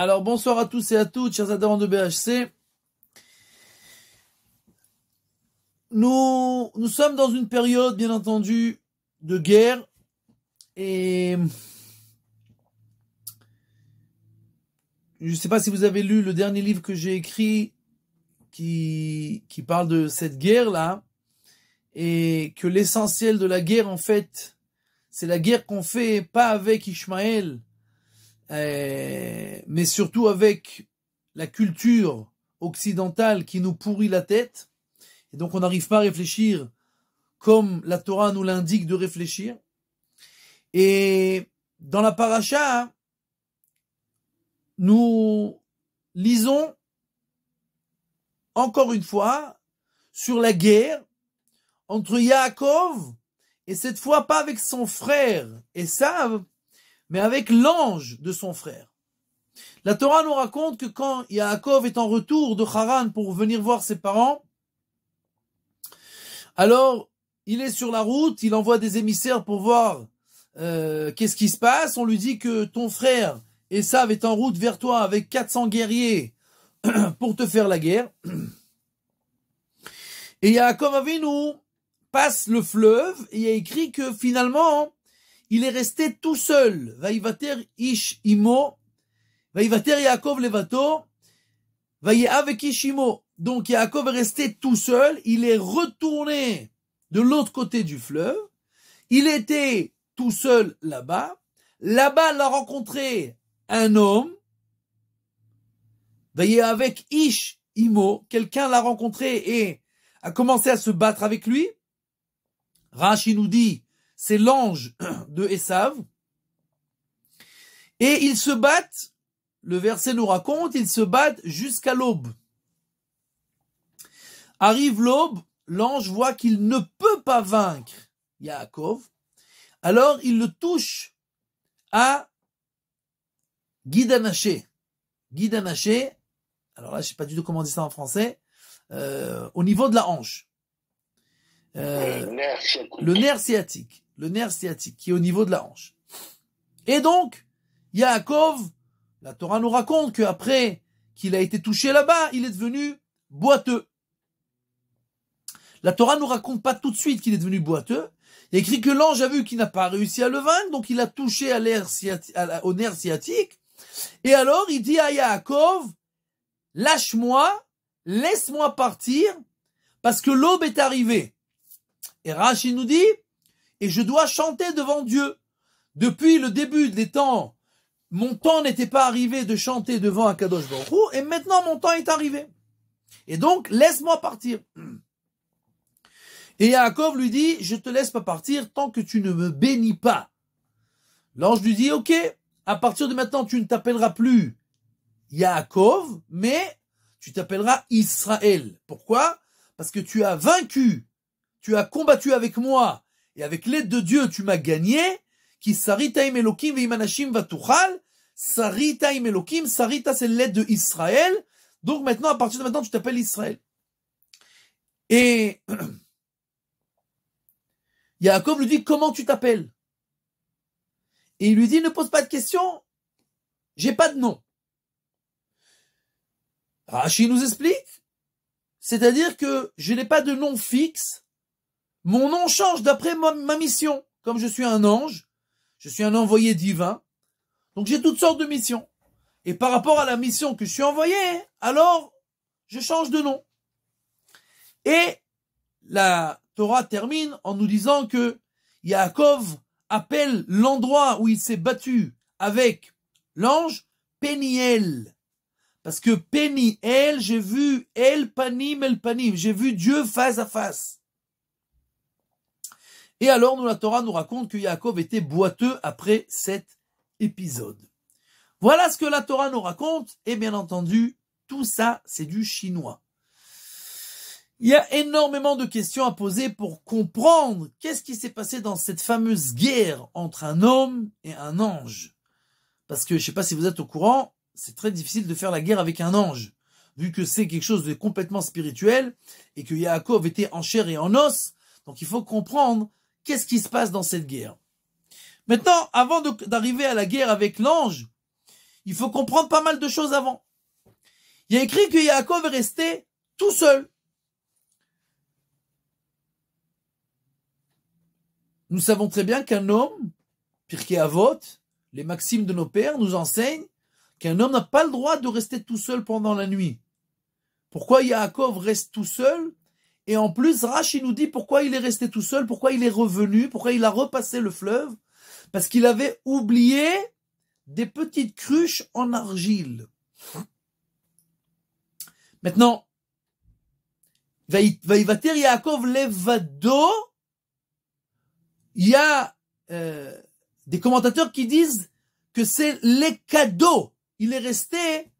Alors bonsoir à tous et à toutes, chers adhérents de BHC. Nous, nous sommes dans une période, bien entendu, de guerre. Et je ne sais pas si vous avez lu le dernier livre que j'ai écrit qui, parle de cette guerre-là. Et que l'essentiel de la guerre, en fait, c'est la guerre qu'on fait pas avec Ishmaël, euh, mais surtout avec la culture occidentale qui nous pourrit la tête. Et donc on n'arrive pas à réfléchir comme la Torah nous l'indique de réfléchir. Et dans la paracha, nous lisons encore une fois sur la guerre entre Yaakov et cette fois pas avec son frère Et ça mais avec l'ange de son frère. La Torah nous raconte que quand Yaakov est en retour de Haran pour venir voir ses parents, alors il est sur la route, il envoie des émissaires pour voir euh, qu'est-ce qui se passe. On lui dit que ton frère Esav est en route vers toi avec 400 guerriers pour te faire la guerre. Et Yaakov nous, passe le fleuve et il y a écrit que finalement il est resté tout seul. Vaivater ish imo. Vaivater Yaakov levato. avec ish imo. Donc Yaakov est resté tout seul. Il est retourné de l'autre côté du fleuve. Il était tout seul là-bas. Là-bas, il a rencontré un homme. avec ish imo. Quelqu'un l'a rencontré et a commencé à se battre avec lui. Rashi nous dit c'est l'ange de Esav. Et ils se battent, le verset nous raconte, ils se battent jusqu'à l'aube. Arrive l'aube, l'ange voit qu'il ne peut pas vaincre Yaakov, alors il le touche à Guidanaché. Guidanaché, alors là je ne sais pas du tout comment on dit ça en français, euh, au niveau de la hanche. Euh, le nerf sciatique le nerf sciatique, qui est au niveau de la hanche. Et donc, Yaakov, la Torah nous raconte qu'après qu'il a été touché là-bas, il est devenu boiteux. La Torah nous raconte pas tout de suite qu'il est devenu boiteux. Il écrit que l'ange a vu qu'il n'a pas réussi à le vaincre, donc il a touché à l'air au nerf sciatique. Et alors, il dit à Yaakov, lâche-moi, laisse-moi partir, parce que l'aube est arrivée. Et Rachid nous dit, et je dois chanter devant Dieu. Depuis le début des temps, mon temps n'était pas arrivé de chanter devant Akadosh Baruch et maintenant mon temps est arrivé. Et donc, laisse-moi partir. Et Yaakov lui dit, je te laisse pas partir tant que tu ne me bénis pas. L'ange lui dit, ok, à partir de maintenant, tu ne t'appelleras plus Yaakov, mais tu t'appelleras Israël. Pourquoi? Parce que tu as vaincu, tu as combattu avec moi et avec l'aide de Dieu, tu m'as gagné, qui sarita vatuchal, sarita c'est l'aide de Israël, donc maintenant, à partir de maintenant, tu t'appelles Israël. Et Yaakov lui dit, comment tu t'appelles Et il lui dit, ne pose pas de questions, j'ai pas de nom. Rachid nous explique, c'est-à-dire que je n'ai pas de nom fixe, mon nom change d'après ma, mission. Comme je suis un ange, je suis un envoyé divin. Donc j'ai toutes sortes de missions. Et par rapport à la mission que je suis envoyé, alors je change de nom. Et la Torah termine en nous disant que Yaakov appelle l'endroit où il s'est battu avec l'ange Peniel. Parce que Peniel, j'ai vu El Panim El Panim, j'ai vu Dieu face à face. Et alors, nous, la Torah nous raconte que Yaakov était boiteux après cet épisode. Voilà ce que la Torah nous raconte, et bien entendu, tout ça, c'est du chinois. Il y a énormément de questions à poser pour comprendre qu'est-ce qui s'est passé dans cette fameuse guerre entre un homme et un ange. Parce que je ne sais pas si vous êtes au courant, c'est très difficile de faire la guerre avec un ange, vu que c'est quelque chose de complètement spirituel et que Yaakov était en chair et en os. Donc il faut comprendre qu'est-ce qui se passe dans cette guerre. Maintenant, avant d'arriver à la guerre avec l'ange, il faut comprendre pas mal de choses avant. Il y a écrit que Yaakov est resté tout seul. Nous savons très bien qu'un homme, Pirkei Avot, les maximes de nos pères nous enseignent qu'un homme n'a pas le droit de rester tout seul pendant la nuit. Pourquoi Yaakov reste tout seul et en plus, Rashi nous dit pourquoi il est resté tout seul, pourquoi il est revenu, pourquoi il a repassé le fleuve. Parce qu'il avait oublié des petites cruches en argile. Maintenant, Yaakov Levado, il y a euh, des commentateurs qui disent que c'est les cadeaux. Il est resté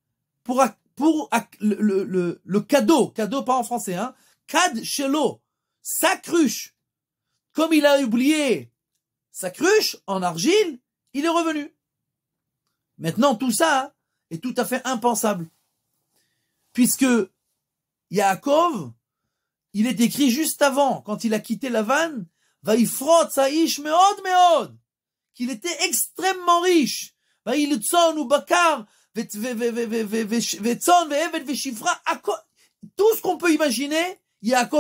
pour, pour le cadeau, cadeau pas en français, hein, kad shelo, sa cruche. Comme il a oublié sa cruche en argile, il est revenu. Maintenant, tout ça est tout à fait impensable. Puisque Yaakov, il est écrit juste avant, quand il a quitté la vanne, Meod Meod, qu'il était extrêmement riche. ou Bakar, Tout ce qu'on peut imaginer,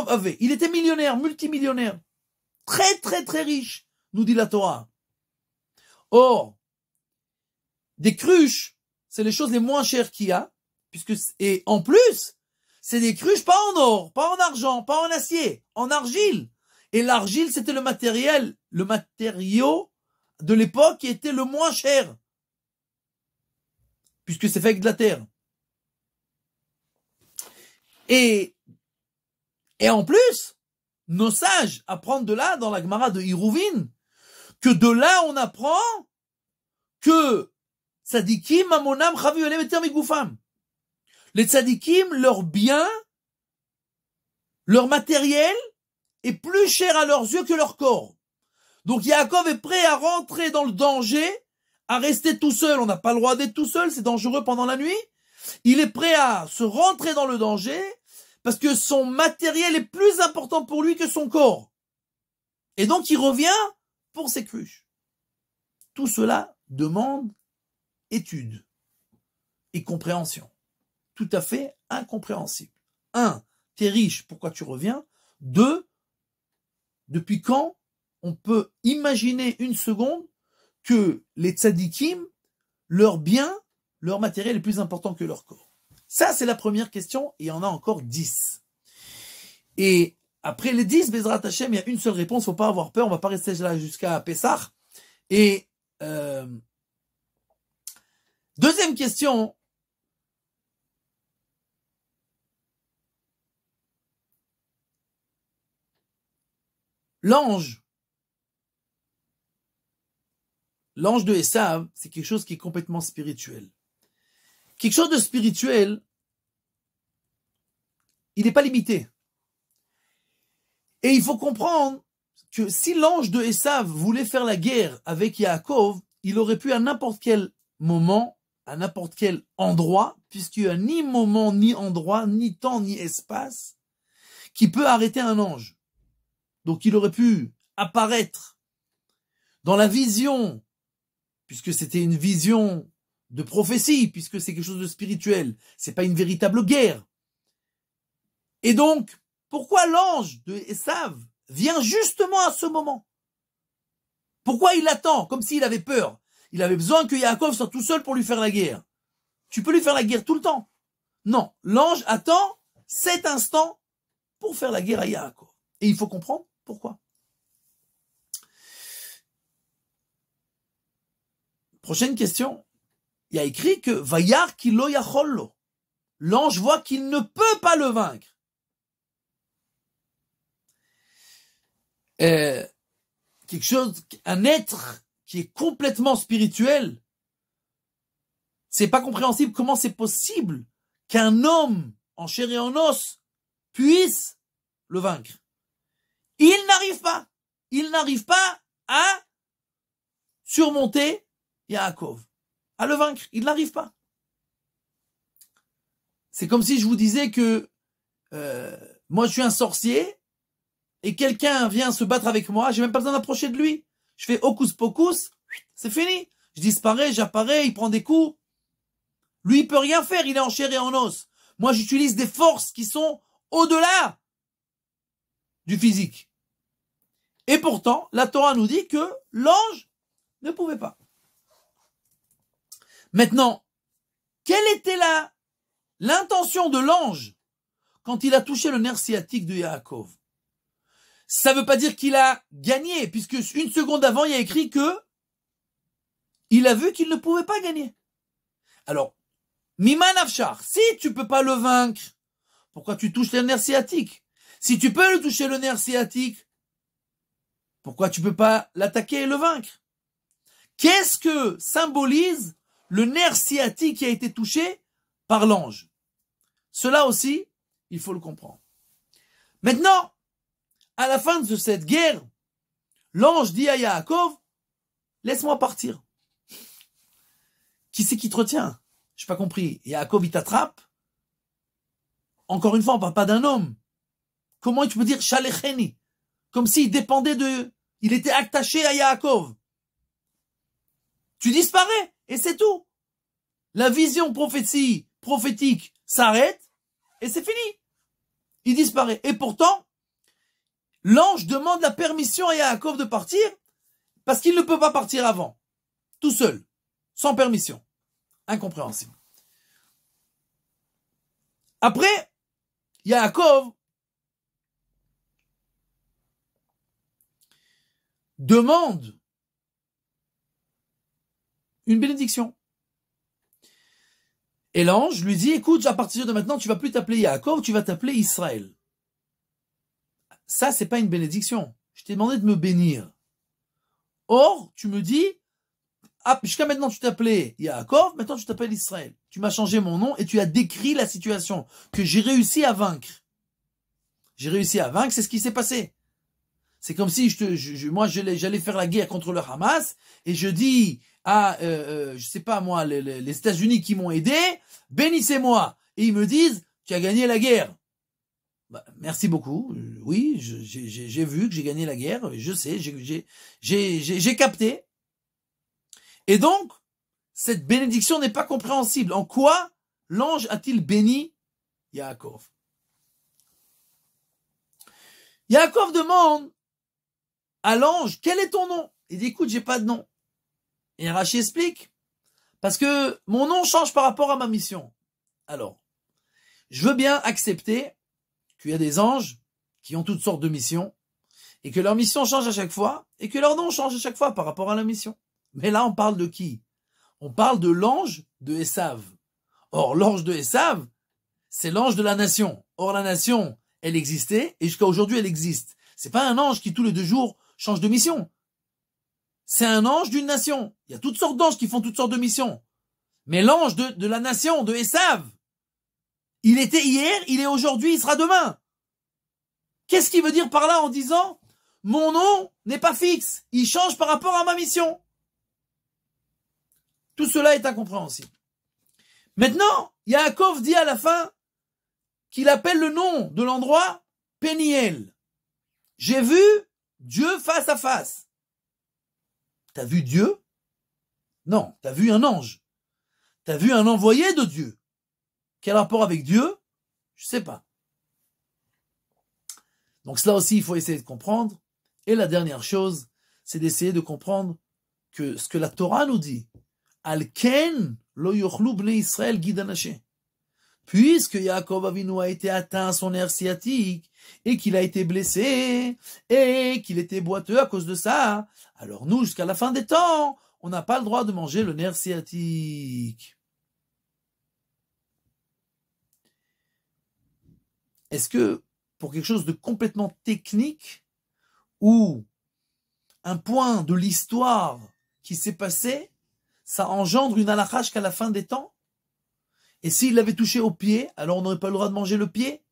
avait. Il était millionnaire, multimillionnaire. Très, très, très riche, nous dit la Torah. Or, des cruches, c'est les choses les moins chères qu'il y a, puisque, et en plus, c'est des cruches pas en or, pas en argent, pas en acier, en argile. Et l'argile, c'était le matériel, le matériau de l'époque qui était le moins cher, puisque c'est fait avec de la terre. Et et en plus, nos sages apprennent de là, dans la Gemara de Hiruvin que de là on apprend que tzadikim amonam Les tzadikim, leur bien, leur matériel est plus cher à leurs yeux que leur corps. Donc Yaakov est prêt à rentrer dans le danger, à rester tout seul. On n'a pas le droit d'être tout seul, c'est dangereux pendant la nuit. Il est prêt à se rentrer dans le danger parce que son matériel est plus important pour lui que son corps. Et donc il revient pour ses cruches. Tout cela demande étude et compréhension. Tout à fait incompréhensible. Un, es riche, pourquoi tu reviens Deux, depuis quand on peut imaginer une seconde que les tzadikim, leur bien, leur matériel est plus important que leur corps ça, c'est la première question. Il y en a encore dix. Et après les dix, Bezrat Hashem, il y a une seule réponse. faut pas avoir peur. On va pas rester là jusqu'à Pessah. Et euh, deuxième question. L'ange, l'ange de Esav, c'est quelque chose qui est complètement spirituel quelque chose de spirituel, il n'est pas limité. Et il faut comprendre que si l'ange de Esav voulait faire la guerre avec Yaakov, il aurait pu à n'importe quel moment, à n'importe quel endroit, puisqu'il n'y a ni moment, ni endroit, ni temps, ni espace, qui peut arrêter un ange. Donc il aurait pu apparaître dans la vision, puisque c'était une vision de prophétie, puisque c'est quelque chose de spirituel. C'est pas une véritable guerre. Et donc, pourquoi l'ange de Esav vient justement à ce moment Pourquoi il attend, comme s'il avait peur Il avait besoin que Yaakov soit tout seul pour lui faire la guerre. Tu peux lui faire la guerre tout le temps. Non, l'ange attend cet instant pour faire la guerre à Yaakov. Et il faut comprendre pourquoi. Prochaine question il y a écrit que Vayar kilo yachollo. L'ange voit qu'il ne peut pas le vaincre. Euh, quelque chose, un être qui est complètement spirituel, c'est pas compréhensible comment c'est possible qu'un homme en chair et en os puisse le vaincre. Il n'arrive pas. Il n'arrive pas à surmonter Yaakov à le vaincre. Il n'arrive pas. C'est comme si je vous disais que euh, moi je suis un sorcier et quelqu'un vient se battre avec moi, j'ai même pas besoin d'approcher de lui. Je fais hocus pocus, c'est fini. Je disparais, j'apparais, il prend des coups. Lui, il peut rien faire, il est en chair et en os. Moi, j'utilise des forces qui sont au-delà du physique. Et pourtant, la Torah nous dit que l'ange ne pouvait pas. Maintenant, quelle était là l'intention de l'ange quand il a touché le nerf sciatique de Yaakov Ça ne veut pas dire qu'il a gagné, puisque une seconde avant, il a écrit que il a vu qu'il ne pouvait pas gagner. Alors, Miman Afshar, si tu peux pas le vaincre, pourquoi tu touches le nerf sciatique Si tu peux le toucher le nerf sciatique, pourquoi tu peux pas l'attaquer et le vaincre Qu'est-ce que symbolise le nerf sciatique qui a été touché par l'ange. Cela aussi, il faut le comprendre. Maintenant, à la fin de cette guerre, l'ange dit à Yaakov, laisse-moi partir. Qui c'est qui te retient J'ai pas compris. Yaakov, il t'attrape. Encore une fois, on parle pas d'un homme. Comment tu peux dire Shalecheni Comme s'il dépendait de... Il était attaché à Yaakov. Tu disparais. Et c'est tout. La vision prophétie, prophétique s'arrête et c'est fini. Il disparaît. Et pourtant, l'ange demande la permission à Yaakov de partir parce qu'il ne peut pas partir avant, tout seul, sans permission. Incompréhensible. Après, Yaakov demande une bénédiction. Et l'ange lui dit, écoute, à partir de maintenant, tu vas plus t'appeler Yaakov, tu vas t'appeler Israël. Ça, c'est pas une bénédiction. Je t'ai demandé de me bénir. Or, tu me dis, ah, jusqu'à maintenant, tu t'appelais Yaakov, maintenant tu t'appelles Israël. Tu m'as changé mon nom et tu as décrit la situation que j'ai réussi à vaincre. J'ai réussi à vaincre, c'est ce qui s'est passé. C'est comme si je je, moi j'allais faire la guerre contre le Hamas et je dis à, euh, euh, je sais pas moi, les, États-Unis qui m'ont aidé, bénissez-moi. Et ils me disent, tu as gagné la guerre. Bah, merci beaucoup. Euh, oui, j'ai vu que j'ai gagné la guerre. Je sais, j'ai capté. Et donc, cette bénédiction n'est pas compréhensible. En quoi l'ange a-t-il béni Yaakov Yaakov demande à l'ange, quel est ton nom Il dit, écoute, j'ai pas de nom. Et Rachi explique, parce que mon nom change par rapport à ma mission. Alors, je veux bien accepter qu'il y a des anges qui ont toutes sortes de missions, et que leur mission change à chaque fois, et que leur nom change à chaque fois par rapport à la mission. Mais là, on parle de qui On parle de l'ange de Esav. Or, l'ange de Esav, c'est l'ange de la nation. Or, la nation, elle existait, et jusqu'à aujourd'hui, elle existe. C'est pas un ange qui tous les deux jours change de mission c'est un ange d'une nation. Il y a toutes sortes d'anges qui font toutes sortes de missions. Mais l'ange de, la nation, de Esav, il était hier, il est aujourd'hui, il sera demain. Qu'est-ce qu'il veut dire par là en disant mon nom n'est pas fixe, il change par rapport à ma mission Tout cela est incompréhensible. Maintenant, Yaakov dit à la fin qu'il appelle le nom de l'endroit Péniel. J'ai vu Dieu face à face. T'as vu Dieu Non, t'as vu un ange. T'as vu un envoyé de Dieu. Quel rapport avec Dieu Je sais pas. Donc cela aussi, il faut essayer de comprendre. Et la dernière chose, c'est d'essayer de comprendre que ce que la Torah nous dit, Al-Ken lo Israël puisque Yaakov Avinu a été atteint à son nerf sciatique, et qu'il a été blessé, et qu'il était boiteux à cause de ça, alors nous, jusqu'à la fin des temps, on n'a pas le droit de manger le nerf sciatique. Est-ce que pour quelque chose de complètement technique, ou un point de l'histoire qui s'est passé, ça engendre une alarach qu'à la fin des temps et s'il l'avait touché au pied, alors on n'aurait pas le droit de manger le pied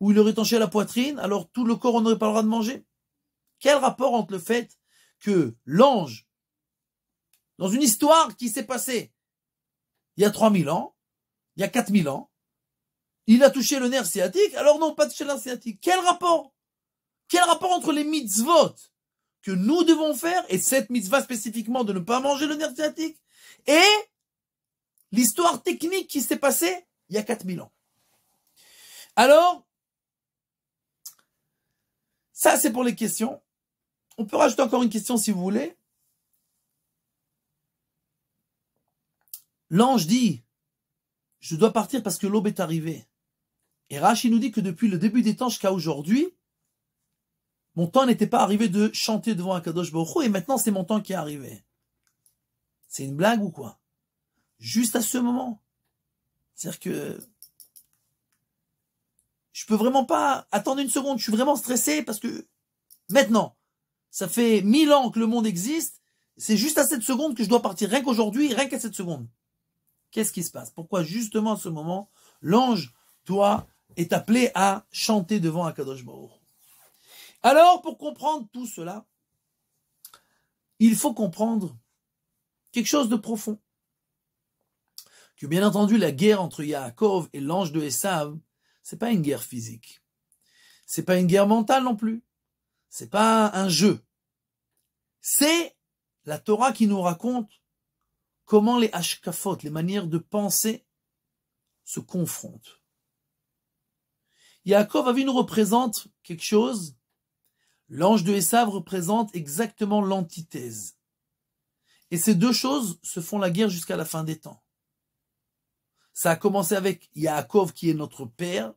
Ou il aurait touché à la poitrine, alors tout le corps, on n'aurait pas le droit de manger Quel rapport entre le fait que l'ange, dans une histoire qui s'est passée il y a 3000 ans, il y a 4000 ans, il a touché le nerf sciatique, alors non, pas touché le nerf sciatique. Quel rapport Quel rapport entre les mitzvot que nous devons faire, et cette mitzvah spécifiquement de ne pas manger le nerf sciatique, et l'histoire technique qui s'est passée il y a 4000 ans. Alors, ça c'est pour les questions. On peut rajouter encore une question si vous voulez. L'ange dit, je dois partir parce que l'aube est arrivée. Et rachi nous dit que depuis le début des temps jusqu'à aujourd'hui, mon temps n'était pas arrivé de chanter devant un Kadosh Baruch et maintenant c'est mon temps qui est arrivé. C'est une blague ou quoi juste à ce moment. C'est-à-dire que je peux vraiment pas attendre une seconde. Je suis vraiment stressé parce que maintenant, ça fait mille ans que le monde existe. C'est juste à cette seconde que je dois partir. Rien qu'aujourd'hui, rien qu'à cette seconde. Qu'est-ce qui se passe Pourquoi justement à ce moment, l'ange, toi, est appelé à chanter devant Akadosh Baruch Alors, pour comprendre tout cela, il faut comprendre quelque chose de profond que bien entendu la guerre entre Yaakov et l'ange de Esav, c'est pas une guerre physique. C'est pas une guerre mentale non plus. C'est pas un jeu. C'est la Torah qui nous raconte comment les hashkafot, les manières de penser, se confrontent. Yaakov nous représente quelque chose. L'ange de Esav représente exactement l'antithèse. Et ces deux choses se font la guerre jusqu'à la fin des temps. Ça a commencé avec Yaakov qui est notre père,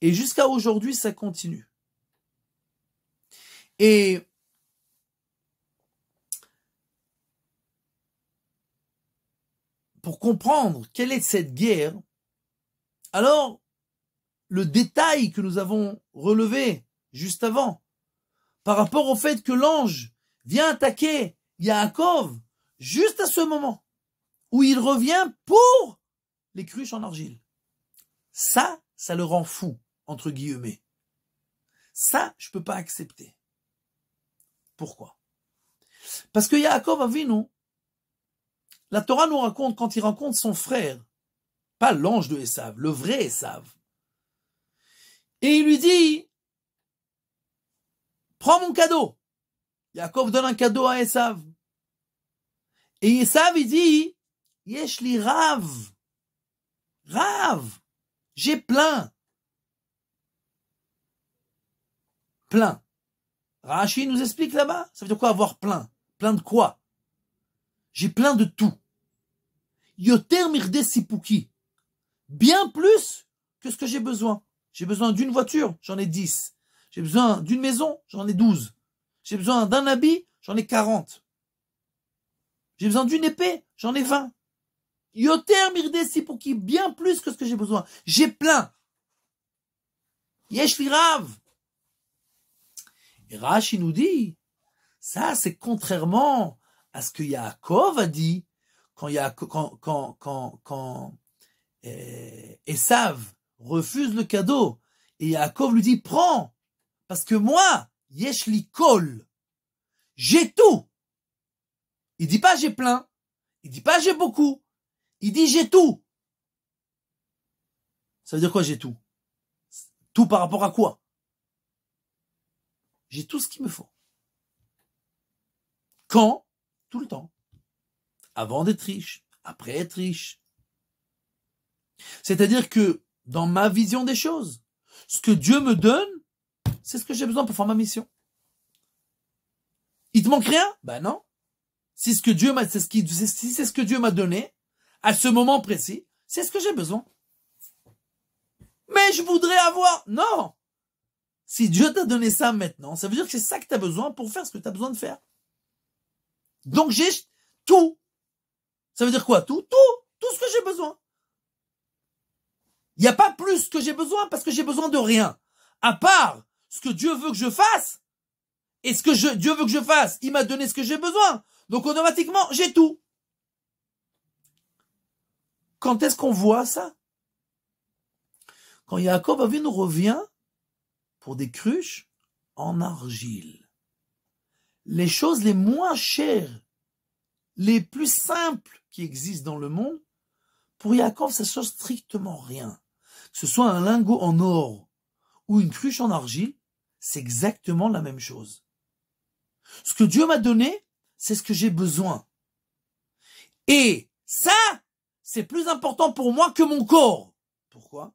et jusqu'à aujourd'hui, ça continue. Et pour comprendre quelle est cette guerre, alors le détail que nous avons relevé juste avant, par rapport au fait que l'ange vient attaquer Yaakov juste à ce moment où il revient pour les cruches en argile. Ça, ça le rend fou, entre guillemets. Ça, je ne peux pas accepter. Pourquoi Parce que Yaakov non? la Torah nous raconte quand il rencontre son frère, pas l'ange de Esav, le vrai Esav. Et il lui dit, prends mon cadeau. Yaakov donne un cadeau à Esav. Et Esav, il dit, Yesh li rav. Rave, j'ai plein. Plein. Rachi nous explique là-bas, ça veut dire quoi avoir plein Plein de quoi J'ai plein de tout. Yoter mirde sipuki. Bien plus que ce que j'ai besoin. J'ai besoin d'une voiture, j'en ai dix. J'ai besoin d'une maison, j'en ai douze. J'ai besoin d'un habit, j'en ai quarante. J'ai besoin d'une épée, j'en ai vingt. Yoter Mirdesi pour qui bien plus que ce que j'ai besoin. J'ai plein. Yesh Rav. Et Rashi nous dit, ça c'est contrairement à ce que Yaakov a dit quand, Yaakov, quand, quand, quand, quand eh, Esav refuse le cadeau. Et Yaakov lui dit, prends, parce que moi, Yesh kol j'ai tout. Il dit pas j'ai plein. Il dit pas j'ai beaucoup. Il dit j'ai tout. Ça veut dire quoi j'ai tout Tout par rapport à quoi J'ai tout ce qu'il me faut. Quand Tout le temps. Avant d'être riche, après être riche. C'est-à-dire que dans ma vision des choses, ce que Dieu me donne, c'est ce que j'ai besoin pour faire ma mission. Il te manque rien Ben non. Si ce que Dieu m'a, c'est ce qui, si c'est ce que Dieu m'a donné, à ce moment précis, c'est ce que j'ai besoin. Mais je voudrais avoir... Non Si Dieu t'a donné ça maintenant, ça veut dire que c'est ça que tu as besoin pour faire ce que tu as besoin de faire. Donc j'ai tout. Ça veut dire quoi Tout, tout, tout ce que j'ai besoin. Il n'y a pas plus que j'ai besoin parce que j'ai besoin de rien. À part ce que Dieu veut que je fasse. Et ce que je, Dieu veut que je fasse, il m'a donné ce que j'ai besoin. Donc automatiquement, j'ai tout. Quand est-ce qu'on voit ça Quand Yaakov nous revient pour des cruches en argile. Les choses les moins chères, les plus simples qui existent dans le monde, pour Jacob, ça sert strictement rien. Que ce soit un lingot en or ou une cruche en argile, c'est exactement la même chose. Ce que Dieu m'a donné, c'est ce que j'ai besoin. Et ça, c'est plus important pour moi que mon corps. Pourquoi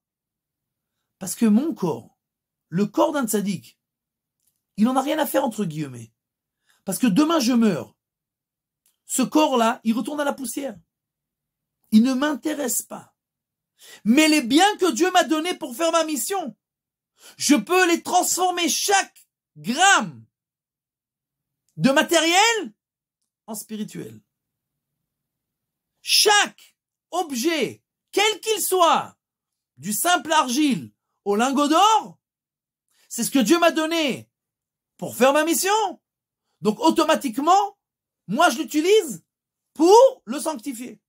Parce que mon corps, le corps d'un tzaddik, il n'en a rien à faire entre guillemets. Parce que demain je meurs. Ce corps-là, il retourne à la poussière. Il ne m'intéresse pas. Mais les biens que Dieu m'a donnés pour faire ma mission, je peux les transformer chaque gramme de matériel en spirituel. Chaque objet, quel qu'il soit, du simple argile au lingot d'or, c'est ce que Dieu m'a donné pour faire ma mission. Donc automatiquement, moi je l'utilise pour le sanctifier.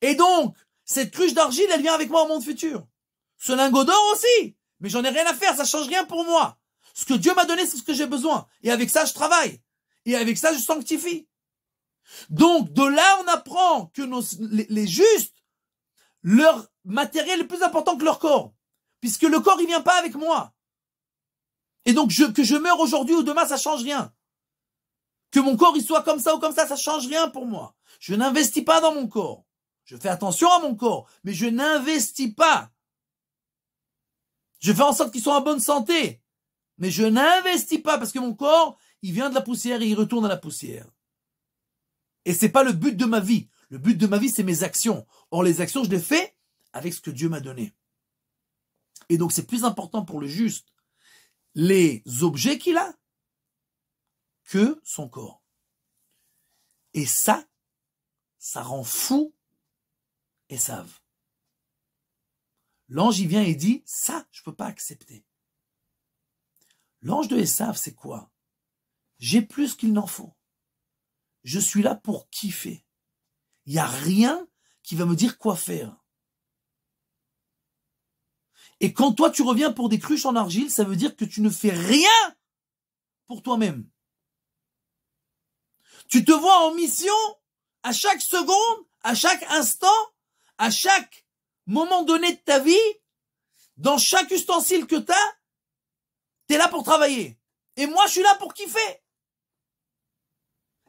Et donc, cette cruche d'argile, elle vient avec moi au monde futur. Ce lingot d'or aussi. Mais j'en ai rien à faire, ça change rien pour moi. Ce que Dieu m'a donné, c'est ce que j'ai besoin. Et avec ça, je travaille. Et avec ça, je sanctifie. Donc de là, on apprend que les, justes, leur matériel est plus important que leur corps, puisque le corps, il vient pas avec moi. Et donc je, que je meure aujourd'hui ou demain, ça change rien. Que mon corps il soit comme ça ou comme ça, ça change rien pour moi. Je n'investis pas dans mon corps. Je fais attention à mon corps, mais je n'investis pas. Je fais en sorte qu'il soit en bonne santé, mais je n'investis pas parce que mon corps, il vient de la poussière et il retourne à la poussière. Et c'est pas le but de ma vie. Le but de ma vie, c'est mes actions. Or, les actions, je les fais avec ce que Dieu m'a donné. Et donc, c'est plus important pour le juste les objets qu'il a que son corps. Et ça, ça rend fou et L'ange y vient et dit, ça, je ne peux pas accepter. L'ange de Esav, c'est quoi J'ai plus qu'il n'en faut. Je suis là pour kiffer. Il n'y a rien qui va me dire quoi faire. Et quand toi tu reviens pour des cruches en argile, ça veut dire que tu ne fais rien pour toi-même. Tu te vois en mission à chaque seconde, à chaque instant, à chaque moment donné de ta vie, dans chaque ustensile que tu as, tu es là pour travailler. Et moi, je suis là pour kiffer.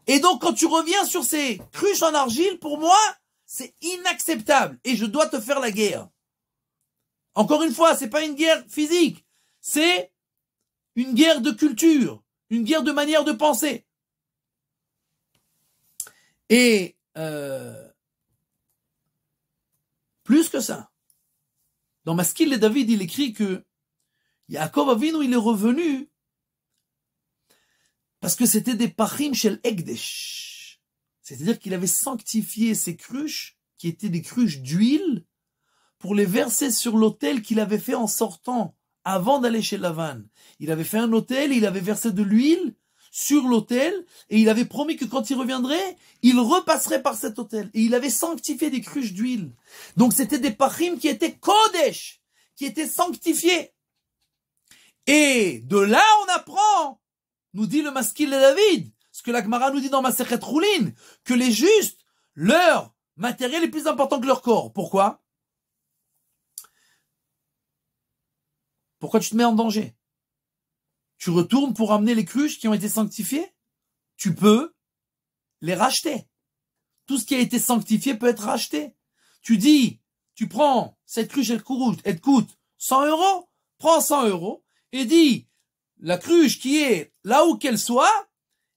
Et donc, quand tu reviens sur ces cruches en argile, pour moi, c'est inacceptable. Et je dois te faire la guerre. Encore une fois, c'est pas une guerre physique. C'est une guerre de culture. Une guerre de manière de penser. Et, euh, plus que ça. Dans Maskil et David, il écrit que Yaakov où il est revenu parce que c'était des parim chez l'Egdesh. C'est-à-dire qu'il avait sanctifié ces cruches, qui étaient des cruches d'huile, pour les verser sur l'autel qu'il avait fait en sortant, avant d'aller chez Lavan. Il avait fait un autel, il avait versé de l'huile sur l'autel, et il avait promis que quand il reviendrait, il repasserait par cet autel. Et il avait sanctifié des cruches d'huile. Donc c'était des parim qui étaient Kodesh, qui étaient sanctifiés. Et de là, on apprend nous dit le masquille de David, ce que l'Agmara nous dit dans ma Maserhet rouline, que les justes, leur matériel est plus important que leur corps. Pourquoi Pourquoi tu te mets en danger Tu retournes pour amener les cruches qui ont été sanctifiées Tu peux les racheter. Tout ce qui a été sanctifié peut être racheté. Tu dis, tu prends cette cruche, elle coûte 100 euros, prends 100 euros et dis, la cruche qui est là où qu'elle soit,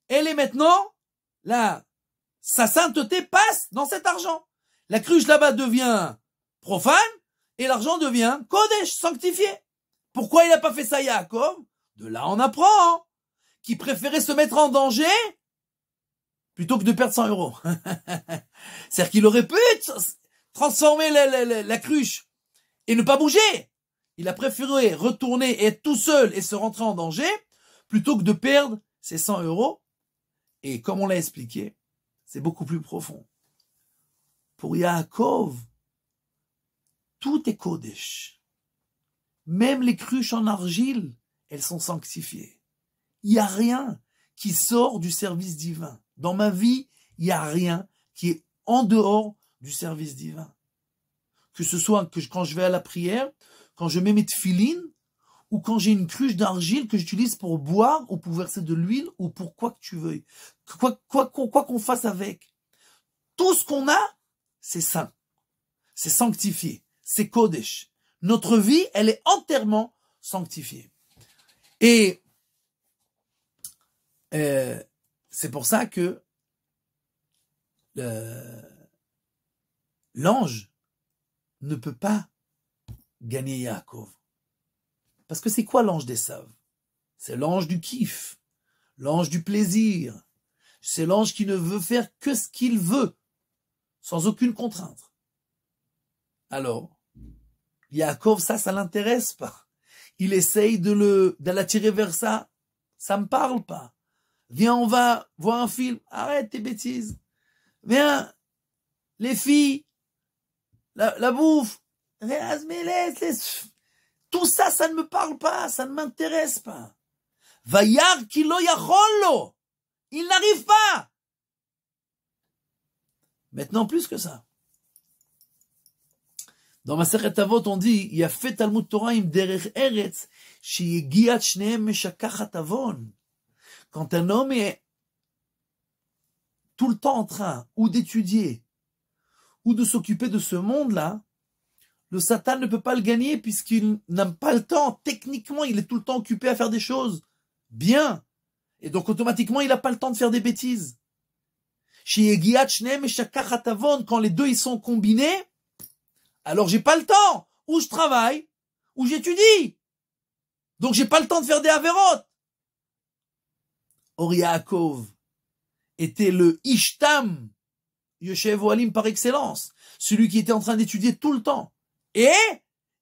elle est maintenant là. Sa sainteté passe dans cet argent. La cruche là-bas devient profane et l'argent devient Kodesh, sanctifié. Pourquoi il n'a pas fait ça Yaakov De là on apprend qu'il préférait se mettre en danger plutôt que de perdre 100 euros. C'est-à-dire qu'il aurait pu transformer la cruche et ne pas bouger. Il a préféré retourner et être tout seul et se rentrer en danger plutôt que de perdre ses 100 euros. Et comme on l'a expliqué, c'est beaucoup plus profond. Pour Yaakov, tout est Kodesh. Même les cruches en argile, elles sont sanctifiées. Il n'y a rien qui sort du service divin. Dans ma vie, il n'y a rien qui est en dehors du service divin. Que ce soit que quand je vais à la prière, quand je mets mes tefilines, ou quand j'ai une cruche d'argile que j'utilise pour boire ou pour verser de l'huile ou pour quoi que tu veuilles, quoi qu'on quoi, quoi fasse avec. Tout ce qu'on a, c'est saint, c'est sanctifié, c'est kodesh. Notre vie, elle est entièrement sanctifiée. Et euh, c'est pour ça que euh, l'ange ne peut pas gagner Yaakov. Parce que c'est quoi l'ange des saves C'est l'ange du kiff, l'ange du plaisir. C'est l'ange qui ne veut faire que ce qu'il veut, sans aucune contrainte. Alors, Yaakov, ça, ça l'intéresse pas. Il essaye de le, de l'attirer vers ça. Ça me parle pas. Viens, on va voir un film. Arrête tes bêtises. Viens, les filles, la bouffe, tout ça, ça ne me parle pas, ça ne m'intéresse pas. Vayar kilo Il n'arrive pas. Maintenant, plus que ça. Dans ma Avot, on dit, il a fait eretz, Quand un homme est tout le temps en train ou d'étudier ou de s'occuper de ce monde-là, le Satan ne peut pas le gagner puisqu'il n'a pas le temps. Techniquement, il est tout le temps occupé à faire des choses bien. Et donc automatiquement, il n'a pas le temps de faire des bêtises. Quand les deux ils sont combinés, alors j'ai pas le temps. Où je travaille, où j'étudie. Donc j'ai pas le temps de faire des avérotes. Or était le Ishtam, Yeshev Oalim par excellence, celui qui était en train d'étudier tout le temps. Et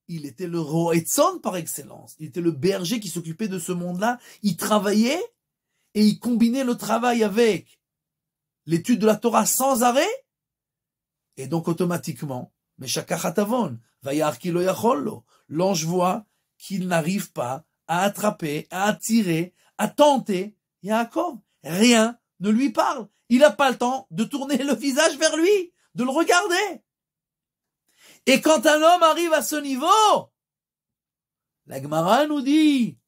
il était le Roetzon par excellence. Il était le berger qui s'occupait de ce monde-là. Il travaillait et il combinait le travail avec l'étude de la Torah sans arrêt. Et donc automatiquement, l'ange voit qu'il n'arrive pas à attraper, à attirer, à tenter Yaakov. Rien ne lui parle. Il n'a pas le temps de tourner le visage vers lui, de le regarder. Et quand un homme arrive à ce niveau, la Gemara nous dit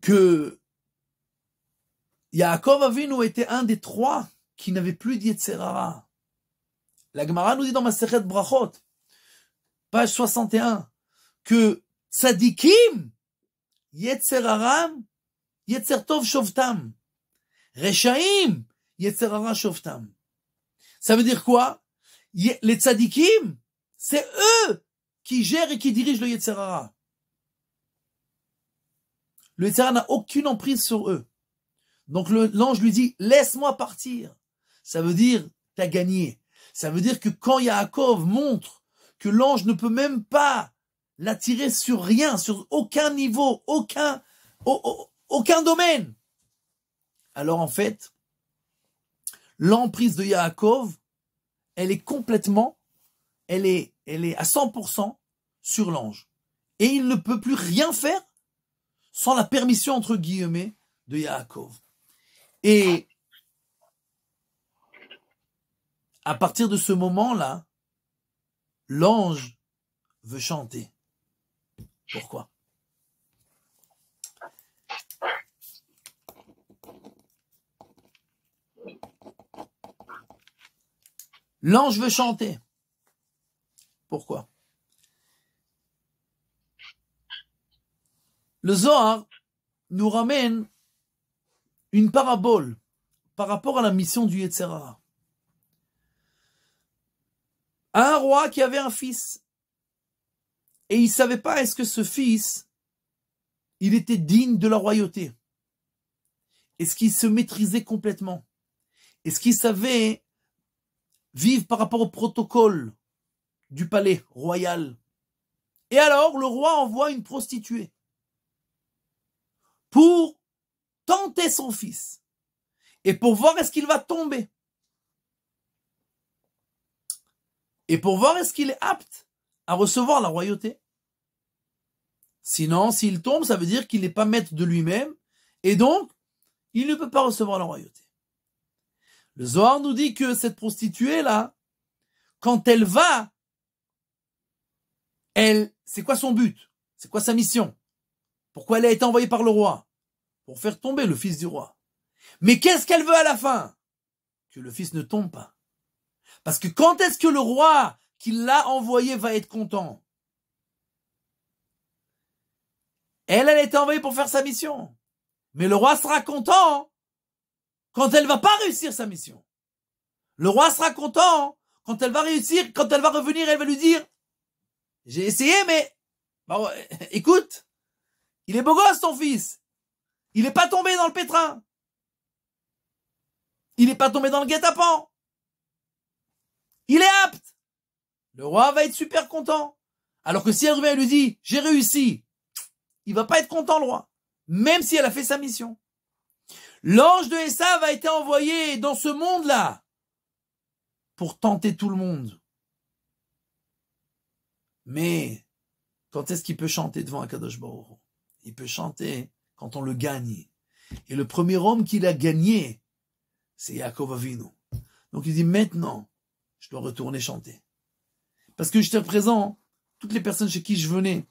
que Yaakov Avinu était un des trois qui n'avait plus d'Yetzerara. La Gemara nous dit dans ma Sechet Brachot, page 61, que Tzadikim, Yetzeraram, Yetzertov Shovtam, Rechaim, Yetzerara Ça veut dire quoi Les tzadikim, c'est eux qui gèrent et qui dirigent le Yetzerara. Le Yetzerara n'a aucune emprise sur eux. Donc l'ange lui dit, laisse-moi partir. Ça veut dire, t'as gagné. Ça veut dire que quand Yaakov montre que l'ange ne peut même pas l'attirer sur rien, sur aucun niveau, aucun, aucun domaine, alors en fait, l'emprise de Yaakov, elle est complètement, elle est, elle est à 100% sur l'ange. Et il ne peut plus rien faire sans la permission, entre guillemets, de Yaakov. Et à partir de ce moment-là, l'ange veut chanter. Pourquoi L'ange veut chanter. Pourquoi Le Zohar nous ramène une parabole par rapport à la mission du Yetzerara. Un roi qui avait un fils et il ne savait pas est-ce que ce fils, il était digne de la royauté. Est-ce qu'il se maîtrisait complètement Est-ce qu'il savait vivent par rapport au protocole du palais royal. Et alors, le roi envoie une prostituée pour tenter son fils et pour voir est-ce qu'il va tomber et pour voir est-ce qu'il est apte à recevoir la royauté. Sinon, s'il tombe, ça veut dire qu'il n'est pas maître de lui-même et donc il ne peut pas recevoir la royauté. Le Zohar nous dit que cette prostituée-là, quand elle va, elle, c'est quoi son but C'est quoi sa mission Pourquoi elle a été envoyée par le roi Pour faire tomber le fils du roi. Mais qu'est-ce qu'elle veut à la fin Que le fils ne tombe pas. Parce que quand est-ce que le roi qui l'a envoyé va être content Elle, elle a été envoyée pour faire sa mission. Mais le roi sera content quand elle va pas réussir sa mission. Le roi sera content quand elle va réussir, quand elle va revenir, elle va lui dire, j'ai essayé, mais, bah, écoute, il est beau gosse, ton fils. Il n'est pas tombé dans le pétrin. Il n'est pas tombé dans le guet-apens. Il est apte. Le roi va être super content. Alors que si elle revient lui dit, j'ai réussi, il va pas être content, le roi. Même si elle a fait sa mission. L'ange de Esav a été envoyé dans ce monde-là pour tenter tout le monde. Mais quand est-ce qu'il peut chanter devant Akadosh Baruch Il peut chanter quand on le gagne. Et le premier homme qu'il a gagné, c'est Yaakov Avinu. Donc il dit maintenant, je dois retourner chanter. Parce que je te présent, toutes les personnes chez qui je venais,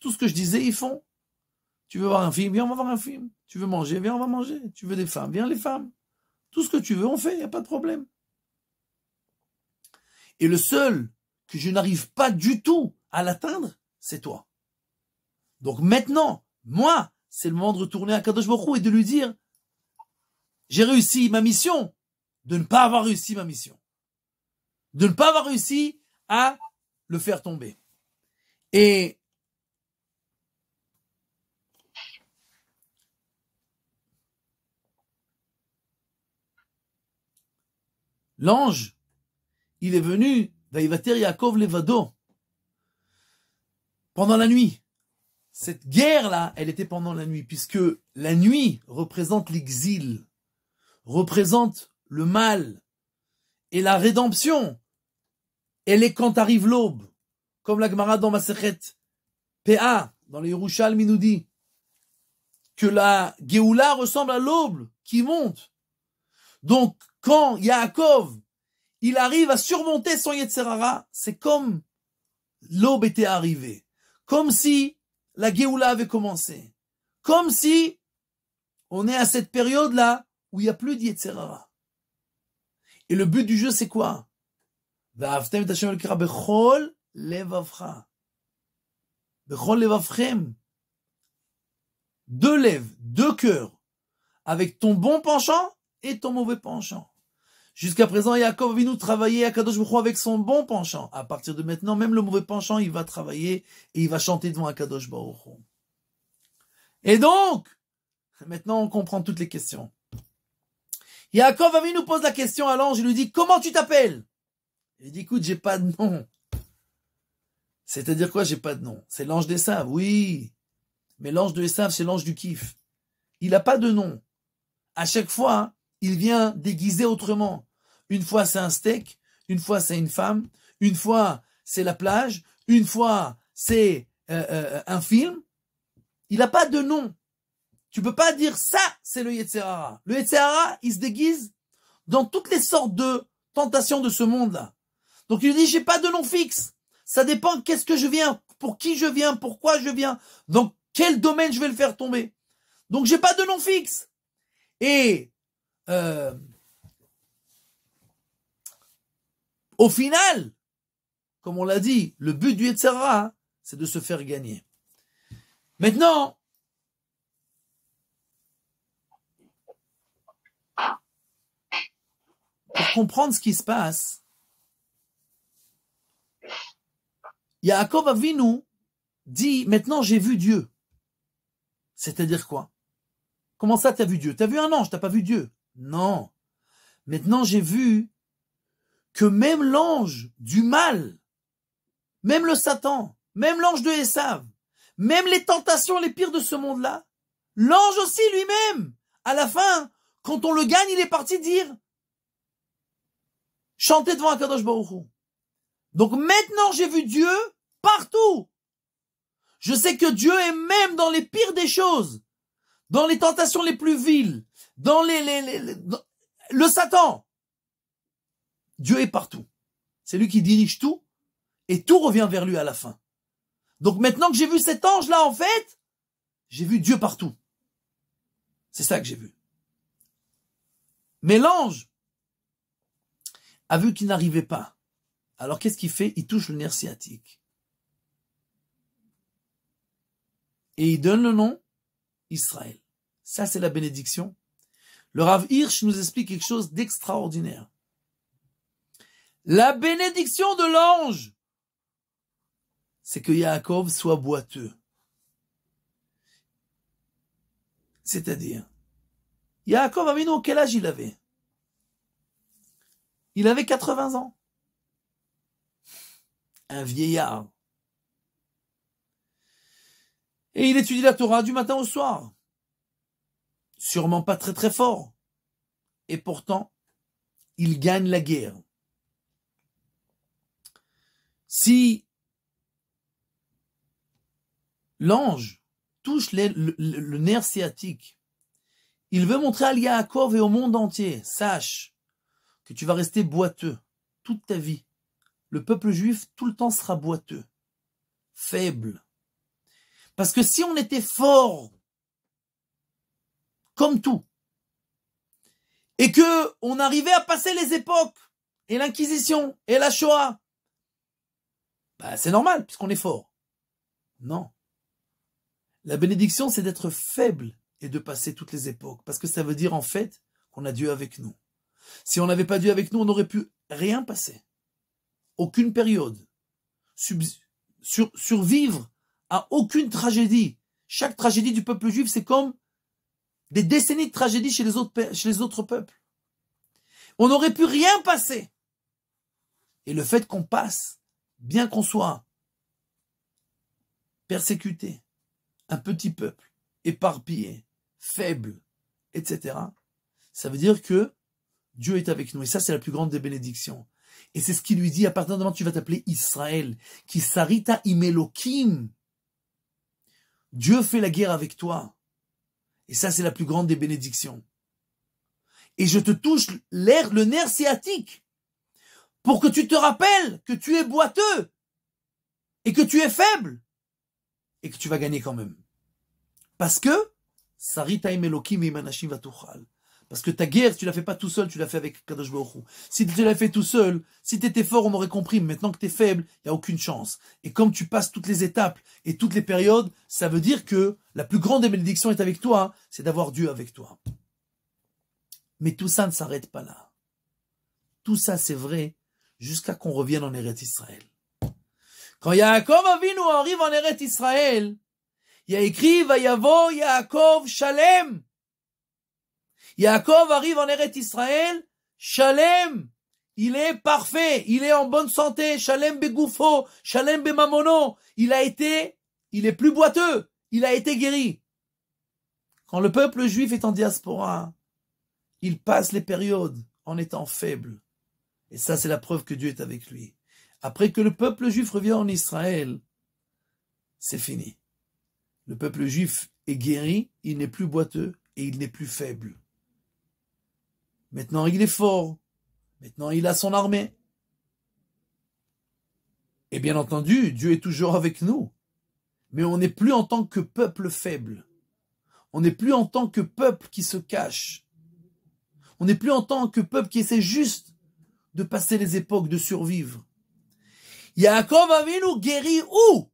tout ce que je disais, ils font. Tu veux voir un film Viens, on va voir un film. Tu veux manger, viens, on va manger. Tu veux des femmes, viens les femmes. Tout ce que tu veux, on fait, il n'y a pas de problème. Et le seul que je n'arrive pas du tout à l'atteindre, c'est toi. Donc maintenant, moi, c'est le moment de retourner à Kadosh Baruch et de lui dire, j'ai réussi ma mission, de ne pas avoir réussi ma mission. De ne pas avoir réussi à le faire tomber. Et l'ange, il est venu, Vaivater Yaakov Levado, pendant la nuit. Cette guerre-là, elle était pendant la nuit, puisque la nuit représente l'exil, représente le mal et la rédemption. Elle est quand arrive l'aube, comme la Gemara dans séchette, PA, dans les Yerushalmi nous dit que la Géoula ressemble à l'aube qui monte. Donc, quand Yaakov, il arrive à surmonter son Yetzerara, c'est comme l'aube était arrivée. Comme si la Géoula avait commencé. Comme si on est à cette période-là où il n'y a plus de Et le but du jeu, c'est quoi? Deux lèvres, deux cœurs, avec ton bon penchant et ton mauvais penchant. Jusqu'à présent, Yaakov vu nous travailler à Kadosh Baruch avec son bon penchant. À partir de maintenant, même le mauvais penchant, il va travailler et il va chanter devant Akadosh Baruch Et donc, maintenant, on comprend toutes les questions. Yaakov vu nous pose la question à l'ange, il lui dit, comment tu t'appelles? Il dit, écoute, j'ai pas de nom. C'est-à-dire quoi, j'ai pas de nom? C'est l'ange des saves, oui. Mais l'ange des Esav, c'est l'ange du kiff. Il n'a pas de nom. À chaque fois, il vient déguisé autrement. Une fois, c'est un steak. Une fois, c'est une femme. Une fois, c'est la plage. Une fois, c'est euh, euh, un film. Il n'a pas de nom. Tu peux pas dire ça, c'est le etc. Le Yetsehara, il se déguise dans toutes les sortes de tentations de ce monde-là. Donc il dit, j'ai pas de nom fixe. Ça dépend qu'est-ce que je viens, pour qui je viens, pourquoi je viens, dans quel domaine je vais le faire tomber. Donc j'ai pas de nom fixe. Et euh, Au final, comme on l'a dit, le but du etc c'est de se faire gagner. Maintenant, pour comprendre ce qui se passe, Yaakov Avinu dit Maintenant j'ai vu Dieu. C'est-à-dire quoi Comment ça t'as vu Dieu Tu as vu un ange, tu n'as pas vu Dieu Non. Maintenant j'ai vu que même l'ange du mal, même le Satan, même l'ange de Esav, même les tentations les pires de ce monde-là, l'ange aussi lui-même, à la fin, quand on le gagne, il est parti dire chanter devant Akadosh Baruch Donc maintenant, j'ai vu Dieu partout. Je sais que Dieu est même dans les pires des choses, dans les tentations les plus viles, dans les, dans le Satan, Dieu est partout. C'est lui qui dirige tout et tout revient vers lui à la fin. Donc maintenant que j'ai vu cet ange-là, en fait, j'ai vu Dieu partout. C'est ça que j'ai vu. Mais l'ange a vu qu'il n'arrivait pas. Alors qu'est-ce qu'il fait Il touche le nerf sciatique. Et il donne le nom Israël. Ça, c'est la bénédiction. Le Rav Hirsch nous explique quelque chose d'extraordinaire. La bénédiction de l'ange, c'est que Yaakov soit boiteux. C'est-à-dire, Yaakov Amino, quel âge il avait Il avait 80 ans. Un vieillard. Et il étudie la Torah du matin au soir. Sûrement pas très très fort. Et pourtant, il gagne la guerre. Si l'ange touche le, nerf sciatique, il veut montrer à Yaakov et au monde entier, sache que tu vas rester boiteux toute ta vie. Le peuple juif tout le temps sera boiteux, faible. Parce que si on était fort, comme tout, et que on arrivait à passer les époques, et l'Inquisition, et la Shoah, bah, c'est normal, puisqu'on est fort. Non. La bénédiction, c'est d'être faible et de passer toutes les époques, parce que ça veut dire en fait qu'on a Dieu avec nous. Si on n'avait pas Dieu avec nous, on n'aurait pu rien passer. Aucune période. sur survivre à aucune tragédie. Chaque tragédie du peuple juif, c'est comme des décennies de tragédies chez les autres, chez les autres peuples. On n'aurait pu rien passer. Et le fait qu'on passe bien qu'on soit persécuté, un petit peuple, éparpillé, faible, etc., ça veut dire que Dieu est avec nous. Et ça, c'est la plus grande des bénédictions. Et c'est ce qu'il lui dit, à partir de maintenant, tu vas t'appeler Israël, qui sarita imelokim. Dieu fait la guerre avec toi. Et ça, c'est la plus grande des bénédictions. Et je te touche l'air, le nerf sciatique pour que tu te rappelles que tu es boiteux et que tu es faible et que tu vas gagner quand même. Parce que parce que ta guerre, tu l'as fait pas tout seul, tu l'as fait avec Kadosh Si tu l'as fait tout seul, si tu étais fort, on aurait compris. Maintenant que tu es faible, il n'y a aucune chance. Et comme tu passes toutes les étapes et toutes les périodes, ça veut dire que la plus grande des bénédictions est avec toi, c'est d'avoir Dieu avec toi. Mais tout ça ne s'arrête pas là. Tout ça, c'est vrai, jusqu'à qu'on revienne en Eretz Israël. Quand Yaakov Avinu arrive en Eretz Israël, il y a écrit Yaakov Shalem. Yaakov arrive en Eretz Israël, Shalem. Il est parfait, il est en bonne santé, Shalem Begoufo, Shalem Bemamono. Il a été, il est plus boiteux, il a été guéri. Quand le peuple juif est en diaspora, il passe les périodes en étant faible. Et ça, c'est la preuve que Dieu est avec lui. Après que le peuple juif revient en Israël, c'est fini. Le peuple juif est guéri, il n'est plus boiteux et il n'est plus faible. Maintenant, il est fort. Maintenant, il a son armée. Et bien entendu, Dieu est toujours avec nous. Mais on n'est plus en tant que peuple faible. On n'est plus en tant que peuple qui se cache. On n'est plus en tant que peuple qui essaie juste de passer les époques, de survivre. Yaakov Avinu guérit où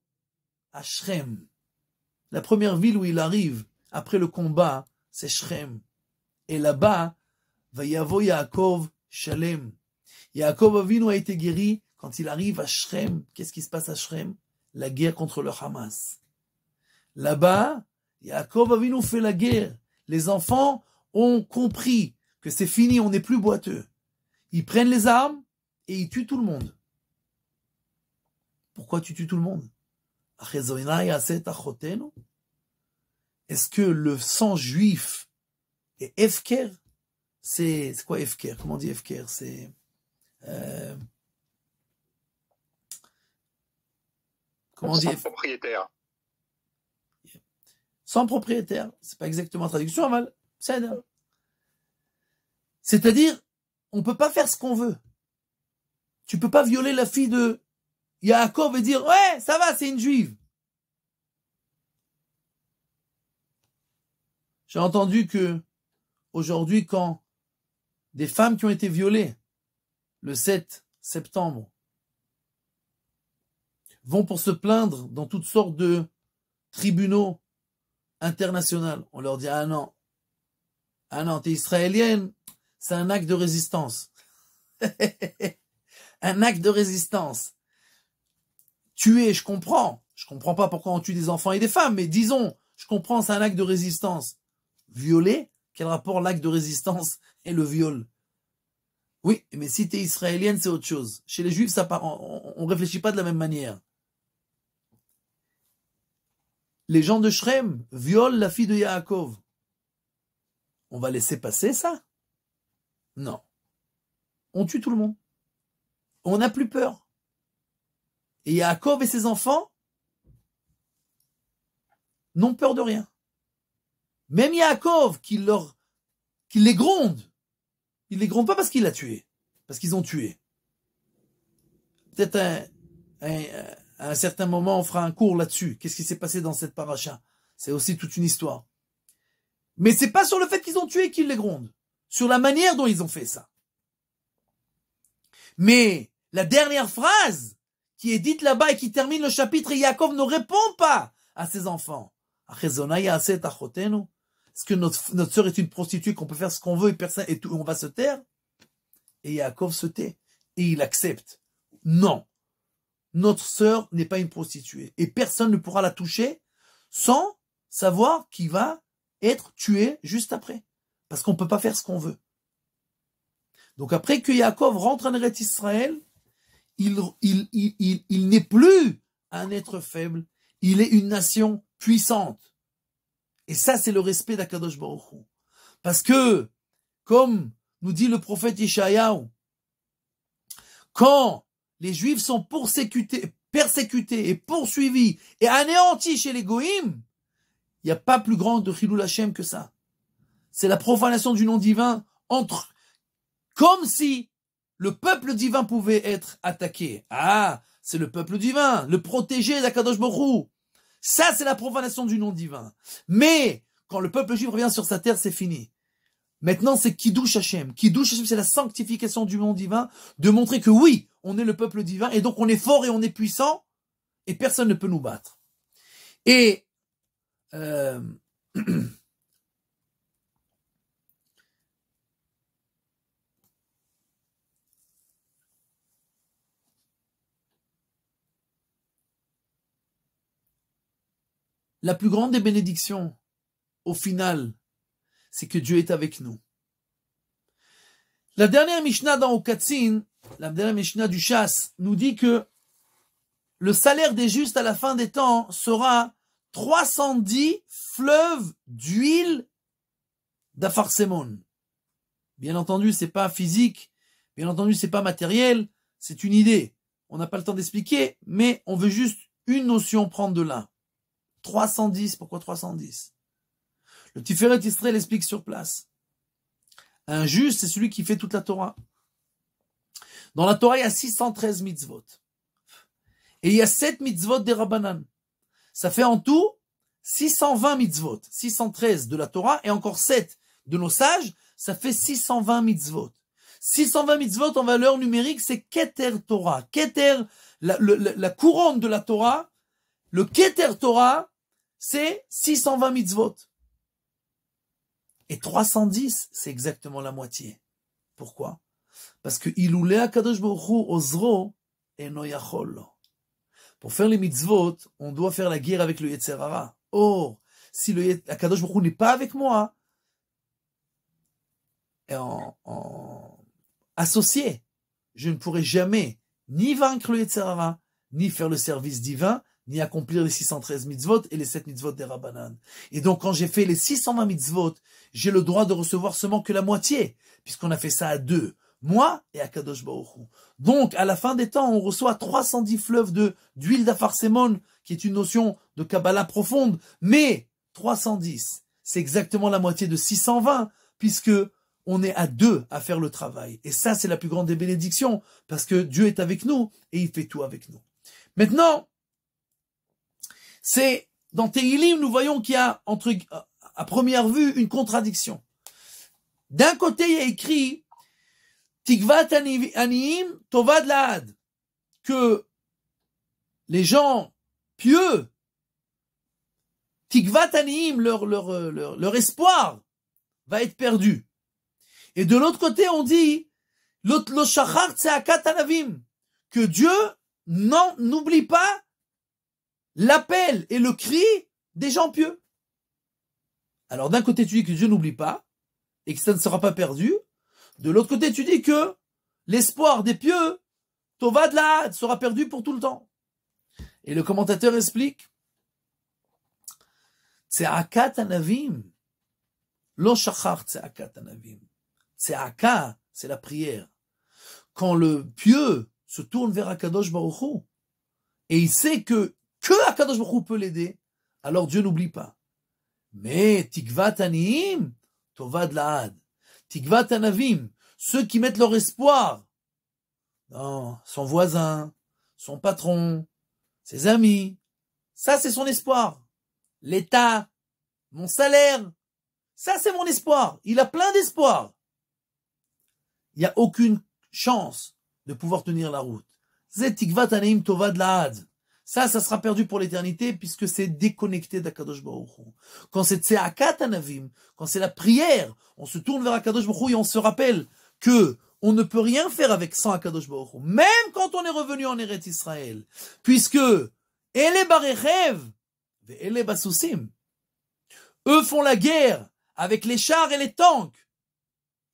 À Shrem. La première ville où il arrive après le combat, c'est Shrem. Et là-bas, va Yaakov Shalem. Yaakov Avinu a été guéri quand il arrive à Shrem. Qu'est-ce qui se passe à Shrem La guerre contre le Hamas. Là-bas, Yaakov Avinu fait la guerre. Les enfants ont compris que c'est fini, on n'est plus boiteux. Ils prennent les armes et ils tuent tout le monde. Pourquoi tu tues tout le monde Est-ce que le sang juif est efker C'est quoi efker Comment dit efker C'est euh, comment dit sans propriétaire. Sans propriétaire, c'est pas exactement la traduction, mal C'est-à-dire on ne peut pas faire ce qu'on veut. Tu peux pas violer la fille de Yaakov et dire ouais, ça va, c'est une juive. J'ai entendu que aujourd'hui, quand des femmes qui ont été violées le 7 septembre vont pour se plaindre dans toutes sortes de tribunaux internationaux, on leur dit ah non, ah non, t'es israélienne, c'est un acte de résistance. un acte de résistance. Tuer, je comprends. Je comprends pas pourquoi on tue des enfants et des femmes, mais disons, je comprends, c'est un acte de résistance. Violer, quel rapport l'acte de résistance et le viol Oui, mais si tu es israélienne, c'est autre chose. Chez les juifs, ça part, on ne réfléchit pas de la même manière. Les gens de Shrem violent la fille de Yaakov. On va laisser passer ça non. On tue tout le monde. On n'a plus peur. Et Yaakov et ses enfants n'ont peur de rien. Même Yaakov qui leur, qui les gronde, il les gronde pas parce qu'il a tué, parce qu'ils ont tué. Peut-être un, à un certain moment, on fera un cours là-dessus. Qu'est-ce qui s'est passé dans cette paracha C'est aussi toute une histoire. Mais c'est pas sur le fait qu'ils ont tué qu'ils les grondent sur la manière dont ils ont fait ça. Mais la dernière phrase qui est dite là-bas et qui termine le chapitre, et Yaakov ne répond pas à ses enfants. Est-ce que notre, notre sœur est une prostituée, qu'on peut faire ce qu'on veut et, personne, et tout, on va se taire Et Yaakov se tait et il accepte. Non, notre sœur n'est pas une prostituée et personne ne pourra la toucher sans savoir qui va être tué juste après. Parce qu'on ne peut pas faire ce qu'on veut. Donc après que Yaakov rentre en Eretz Israël, il, il, n'est plus un être faible, il est une nation puissante. Et ça, c'est le respect d'Akadosh Baruchou. Parce que, comme nous dit le prophète Ishaïaou, quand les Juifs sont persécutés et poursuivis et anéantis chez les Goïms, il n'y a pas plus grand de Chilou Hashem que ça c'est la profanation du nom divin entre, comme si le peuple divin pouvait être attaqué. Ah, c'est le peuple divin, le protégé d'Akadosh Borou. Ça, c'est la profanation du nom divin. Mais, quand le peuple juif revient sur sa terre, c'est fini. Maintenant, c'est Kidush Hashem. Kidush Hashem, c'est la sanctification du nom divin, de montrer que oui, on est le peuple divin, et donc on est fort et on est puissant, et personne ne peut nous battre. Et, euh, La plus grande des bénédictions, au final, c'est que Dieu est avec nous. La dernière Mishnah dans Okatsin, la dernière Mishnah du chasse, nous dit que le salaire des justes à la fin des temps sera 310 fleuves d'huile d'Afarsemon. Bien entendu, c'est pas physique, bien entendu, c'est pas matériel, c'est une idée. On n'a pas le temps d'expliquer, mais on veut juste une notion prendre de là. 310, pourquoi 310 Le Tiferet Israël explique sur place. Un juge, c'est celui qui fait toute la Torah. Dans la Torah, il y a 613 mitzvot. Et il y a 7 mitzvot des Rabbanan. Ça fait en tout 620 mitzvot. 613 de la Torah et encore 7 de nos sages, ça fait 620 mitzvot. 620 mitzvot en valeur numérique, c'est Keter Torah. Keter, la couronne de la Torah, le Keter Torah, c'est 620 mitzvot. Et 310, c'est exactement la moitié. Pourquoi Parce que à Kadosh Hu Ozro et Noyachol. Pour faire les mitzvot, on doit faire la guerre avec le Yetzerara. Or, si le Akadosh n'est pas avec moi, et en, en, associé, je ne pourrai jamais ni vaincre le Yetzerara, ni faire le service divin, ni accomplir les 613 mitzvot et les 7 mitzvot des Rabbanan. Et donc, quand j'ai fait les 620 mitzvot, j'ai le droit de recevoir seulement que la moitié, puisqu'on a fait ça à deux, moi et à Kadosh Baruch Donc, à la fin des temps, on reçoit 310 fleuves de d'huile d'Apharsémon, qui est une notion de Kabbalah profonde, mais 310, c'est exactement la moitié de 620, puisque on est à deux à faire le travail. Et ça, c'est la plus grande des bénédictions, parce que Dieu est avec nous et il fait tout avec nous. Maintenant, c'est dans Tehilim, nous voyons qu'il y a, entre, à première vue, une contradiction. D'un côté, il y a écrit Tikvat Aniim Tovad Laad, que les gens pieux, Tikvat Aniim, leur, leur, leur, espoir, va être perdu. Et de l'autre côté, on dit que Dieu n'oublie pas l'appel et le cri des gens pieux. Alors d'un côté tu dis que Dieu n'oublie pas et que ça ne sera pas perdu. De l'autre côté tu dis que l'espoir des pieux, Tova de la sera perdu pour tout le temps. Et le commentateur explique, c'est Akat Anavim. L'Oshachar Anavim. Akat, c'est la prière. Quand le pieux se tourne vers Akadosh Baruch et il sait que que Akadosh Baruch peut l'aider, alors Dieu n'oublie pas. Mais Tikvat de Tovad Laad. Tikvat Anavim, ceux qui mettent leur espoir dans son voisin, son patron, ses amis. Ça, c'est son espoir. L'État, mon salaire. Ça, c'est mon espoir. Il a plein d'espoir. Il n'y a aucune chance de pouvoir tenir la route. Zetikvat Tovad Laad. Ça, ça sera perdu pour l'éternité puisque c'est déconnecté d'Akadosh Baruch Quand c'est Tseakat Anavim, quand c'est la prière, on se tourne vers Akadosh Baruch et on se rappelle que on ne peut rien faire avec sans Akadosh Baruch même quand on est revenu en Eretz Israël, puisque Ele Barechev et eux font la guerre avec les chars et les tanks.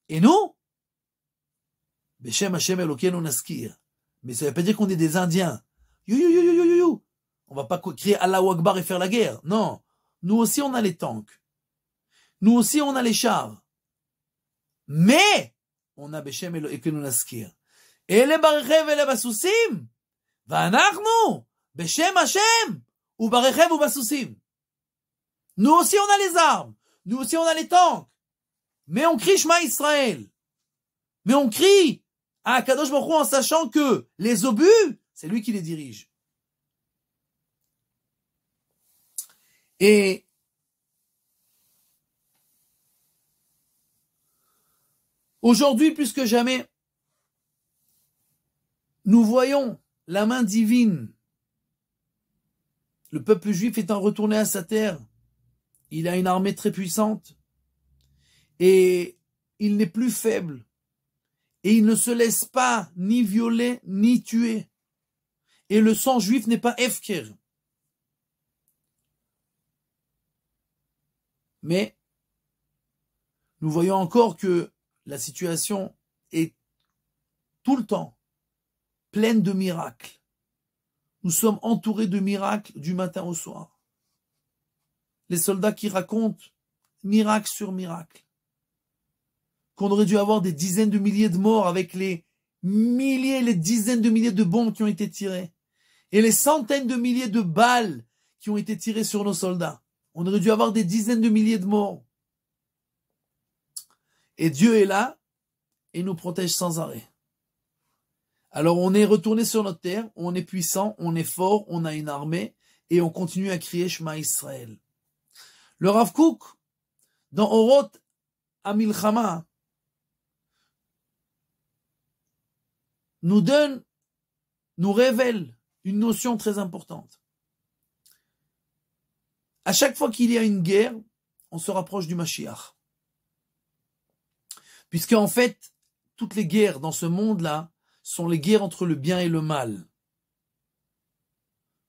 Et nous, Beshem Hashem Naskir. Mais ça ne veut pas dire qu'on est des Indiens. On va pas crier Allahu Akbar et faire la guerre. Non. Nous aussi, on a les tanks. Nous aussi, on a les chars. Mais, on a et les le et les un nous, Béchem, Hachem, ou השם ou basoussim. Nous aussi on a les armes, nous aussi on a les tanks, mais on crie Shema Israël. Mais on crie à Kadosh Baruch en sachant que les obus, c'est lui qui les dirige. Et aujourd'hui, plus que jamais, nous voyons la main divine. Le peuple juif étant retourné à sa terre, il a une armée très puissante et il n'est plus faible et il ne se laisse pas ni violer ni tuer. Et le sang juif n'est pas efkir. Mais nous voyons encore que la situation est tout le temps pleine de miracles. Nous sommes entourés de miracles du matin au soir. Les soldats qui racontent miracle sur miracle. Qu'on aurait dû avoir des dizaines de milliers de morts avec les milliers et les dizaines de milliers de bombes qui ont été tirées. Et les centaines de milliers de balles qui ont été tirées sur nos soldats. On aurait dû avoir des dizaines de milliers de morts. Et Dieu est là et nous protège sans arrêt. Alors on est retourné sur notre terre, on est puissant, on est fort, on a une armée et on continue à crier Shema Israël. Le Rav Kook, dans Oroth Amilchama, nous donne, nous révèle une notion très importante. À chaque fois qu'il y a une guerre, on se rapproche du Mashiach. Puisque en fait, toutes les guerres dans ce monde-là sont les guerres entre le bien et le mal.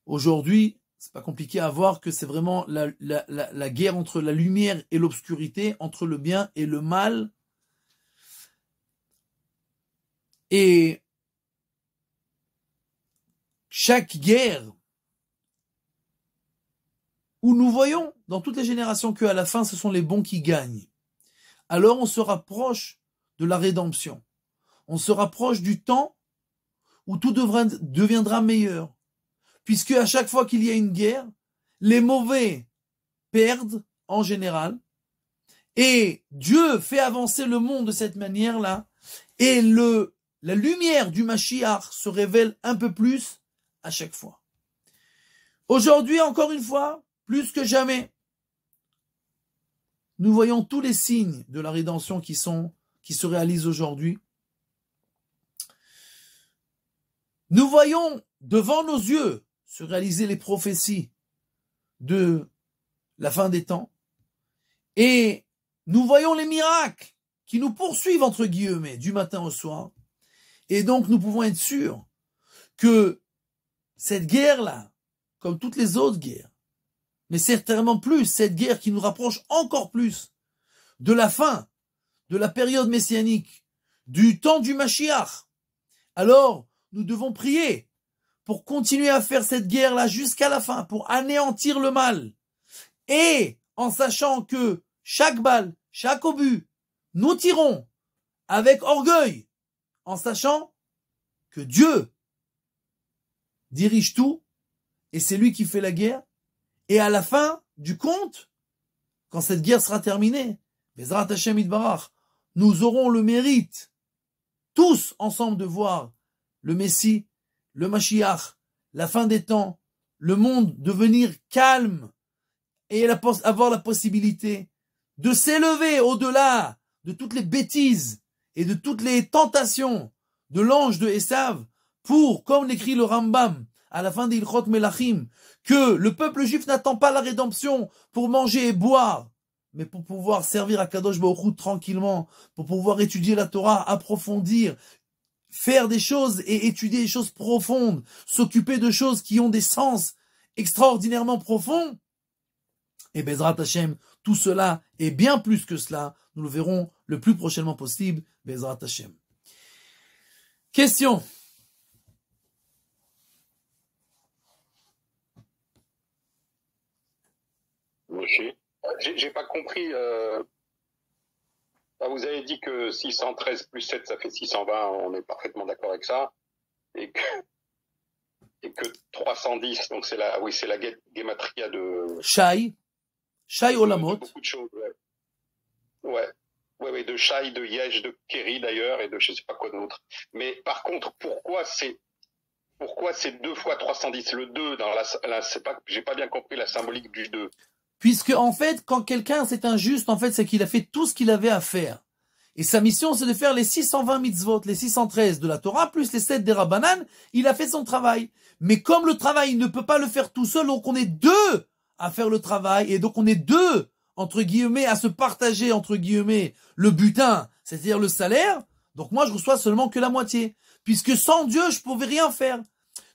Aujourd'hui, c'est pas compliqué à voir que c'est vraiment la, la, guerre entre la lumière et l'obscurité, entre le bien et le mal. Et chaque guerre où nous voyons dans toutes les générations que à la fin ce sont les bons qui gagnent. Alors on se rapproche de la rédemption. On se rapproche du temps où tout deviendra meilleur. Puisque à chaque fois qu'il y a une guerre, les mauvais perdent en général. Et Dieu fait avancer le monde de cette manière-là. Et le, la lumière du Mashiach se révèle un peu plus à chaque fois. Aujourd'hui, encore une fois, plus que jamais. Nous voyons tous les signes de la rédemption qui, sont, qui se réalisent aujourd'hui. Nous voyons devant nos yeux se réaliser les prophéties de la fin des temps. Et nous voyons les miracles qui nous poursuivent, entre guillemets, du matin au soir. Et donc, nous pouvons être sûrs que cette guerre-là, comme toutes les autres guerres, mais certainement plus cette guerre qui nous rapproche encore plus de la fin de la période messianique, du temps du Mashiach. Alors, nous devons prier pour continuer à faire cette guerre-là jusqu'à la fin, pour anéantir le mal. Et en sachant que chaque balle, chaque obus, nous tirons avec orgueil, en sachant que Dieu dirige tout, et c'est lui qui fait la guerre, et à la fin du compte, quand cette guerre sera terminée, nous aurons le mérite, tous ensemble, de voir le Messie, le Mashiach, la fin des temps, le monde devenir calme et avoir la possibilité de s'élever au-delà de toutes les bêtises et de toutes les tentations de l'ange de Esav pour, comme l'écrit le Rambam, à la fin des Melachim, que le peuple juif n'attend pas la rédemption pour manger et boire, mais pour pouvoir servir à Kadosh Baruch tranquillement, pour pouvoir étudier la Torah, approfondir, faire des choses et étudier des choses profondes, s'occuper de choses qui ont des sens extraordinairement profonds. Et Bezrat Hashem, tout cela et bien plus que cela, nous le verrons le plus prochainement possible, Bezrat Hashem. Question Je J'ai pas compris. Euh, vous avez dit que 613 plus 7, ça fait 620. On est parfaitement d'accord avec ça. Et que, 310, donc c'est la, oui, c'est la guématria de. Shai. Shai Olamot. Beaucoup de choses, ouais. ouais. Oui, oui, de Shai, de Yesh, de Kerry d'ailleurs, et de je ne sais pas quoi d'autre. Mais par contre, pourquoi c'est pourquoi c'est 2 fois 310 Le 2, dans la, j'ai pas bien compris la symbolique du 2. Puisque en fait, quand quelqu'un c'est injuste, en fait, c'est qu'il a fait tout ce qu'il avait à faire. Et sa mission, c'est de faire les 620 mitzvot, les 613 de la Torah, plus les 7 des Rabbanan. Il a fait son travail. Mais comme le travail, il ne peut pas le faire tout seul, donc on est deux à faire le travail. Et donc on est deux, entre guillemets, à se partager, entre guillemets, le butin, c'est-à-dire le salaire. Donc moi, je reçois seulement que la moitié. Puisque sans Dieu, je pouvais rien faire.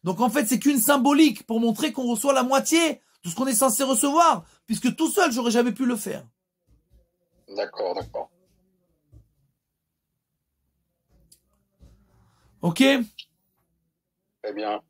Donc en fait, c'est qu'une symbolique pour montrer qu'on reçoit la moitié tout ce qu'on est censé recevoir, puisque tout seul, j'aurais jamais pu le faire. D'accord, d'accord. Ok Très eh bien.